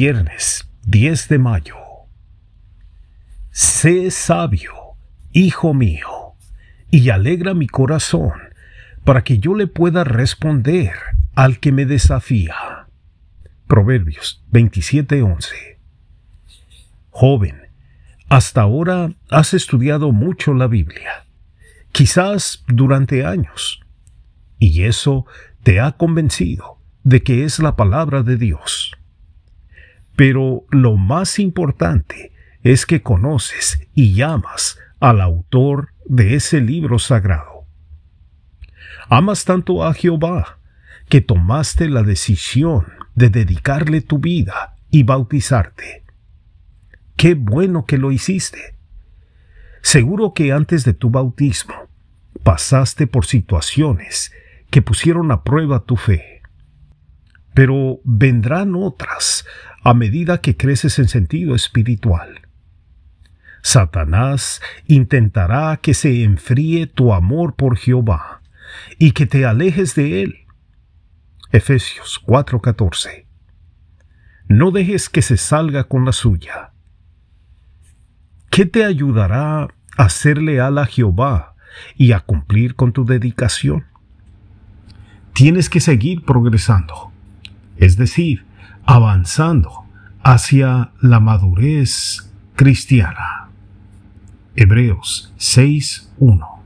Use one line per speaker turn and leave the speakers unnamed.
Viernes 10 de mayo. Sé sabio, hijo mío, y alegra mi corazón, para que yo le pueda responder al que me desafía. Proverbios 27:11. Joven, hasta ahora has estudiado mucho la Biblia, quizás durante años, y eso te ha convencido de que es la palabra de Dios. Pero lo más importante es que conoces y amas al autor de ese libro sagrado. Amas tanto a Jehová que tomaste la decisión de dedicarle tu vida y bautizarte. Qué bueno que lo hiciste. Seguro que antes de tu bautismo pasaste por situaciones que pusieron a prueba tu fe pero vendrán otras a medida que creces en sentido espiritual. Satanás intentará que se enfríe tu amor por Jehová y que te alejes de él. Efesios 4:14. No dejes que se salga con la suya. ¿Qué te ayudará a ser leal a Jehová y a cumplir con tu dedicación? Tienes que seguir progresando es decir, avanzando hacia la madurez cristiana. Hebreos 6.1